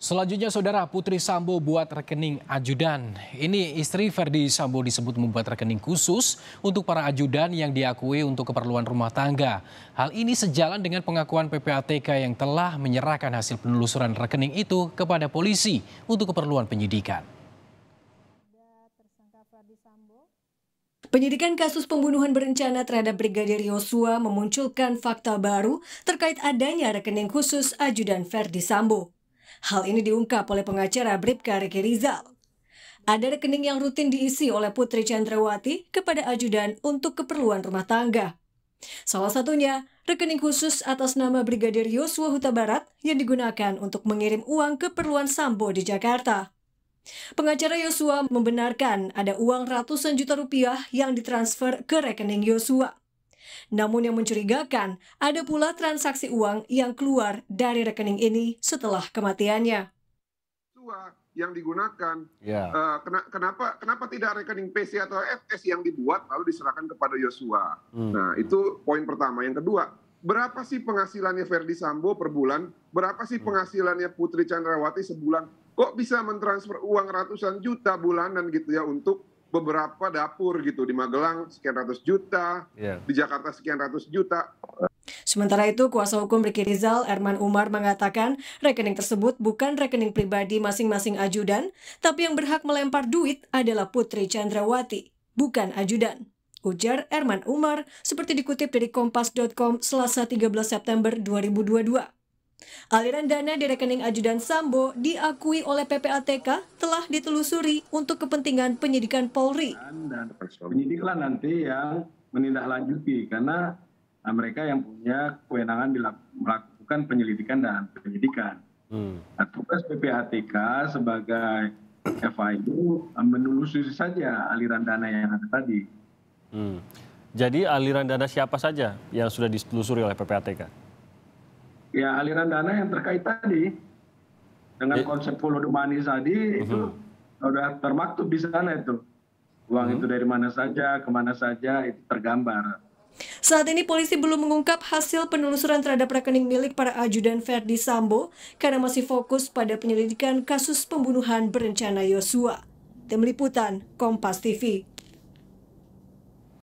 Selanjutnya saudara Putri Sambo buat rekening ajudan. Ini istri Ferdi Sambo disebut membuat rekening khusus untuk para ajudan yang diakui untuk keperluan rumah tangga. Hal ini sejalan dengan pengakuan PPATK yang telah menyerahkan hasil penelusuran rekening itu kepada polisi untuk keperluan penyidikan. Penyidikan kasus pembunuhan berencana terhadap Brigadir Yosua memunculkan fakta baru terkait adanya rekening khusus ajudan Ferdi Sambo. Hal ini diungkap oleh pengacara Bribka Riki Rizal. Ada rekening yang rutin diisi oleh Putri Chandrawati kepada ajudan untuk keperluan rumah tangga. Salah satunya, rekening khusus atas nama Brigadir Yosua Huta Barat yang digunakan untuk mengirim uang keperluan Sambo di Jakarta. Pengacara Yosua membenarkan ada uang ratusan juta rupiah yang ditransfer ke rekening Yosua. Namun yang mencurigakan, ada pula transaksi uang yang keluar dari rekening ini setelah kematiannya. Tua yang digunakan, yeah. Ya. uh, ken kenapa kenapa tidak rekening PC atau FS yang dibuat lalu diserahkan kepada Yosua? Hmm. Nah itu poin pertama. Yang kedua, berapa sih penghasilannya Verdi Sambo per bulan? Berapa sih hmm. penghasilannya Putri Chandrawati sebulan? Kok bisa mentransfer uang ratusan juta bulanan gitu ya untuk beberapa dapur gitu di Magelang sekian ratus juta, yeah. di Jakarta sekian ratus juta. Sementara itu, kuasa hukum Ricky Rizal, Erman Umar mengatakan rekening tersebut bukan rekening pribadi masing-masing ajudan, tapi yang berhak melempar duit adalah Putri Chandrawati, bukan ajudan. Ujar Erman Umar seperti dikutip dari kompas.com Selasa 13 September 2022. Aliran dana di rekening ajudan Sambo diakui oleh PPATK telah ditelusuri untuk kepentingan penyidikan Polri. Dan penyidiklah nanti yang menindaklanjuti karena eh, mereka yang punya kewenangan melakukan penyelidikan dan penyidikan. Hmm. Nah, tugas PPATK sebagai FIU eh, menelusuri saja aliran dana yang ada tadi. Hmm. Jadi aliran dana siapa saja yang sudah ditelusuri oleh PPATK? ya aliran dana yang terkait tadi dengan ya. konsep follow the money tadi mhm. itu sudah termaktub di sana itu uang uh-huh. itu dari mana saja kemana saja itu tergambar. Saat ini polisi belum mengungkap hasil penelusuran terhadap rekening milik para ajudan Ferdi Sambo karena masih fokus pada penyelidikan kasus pembunuhan berencana Yosua. Tim Liputan, Kompas TV.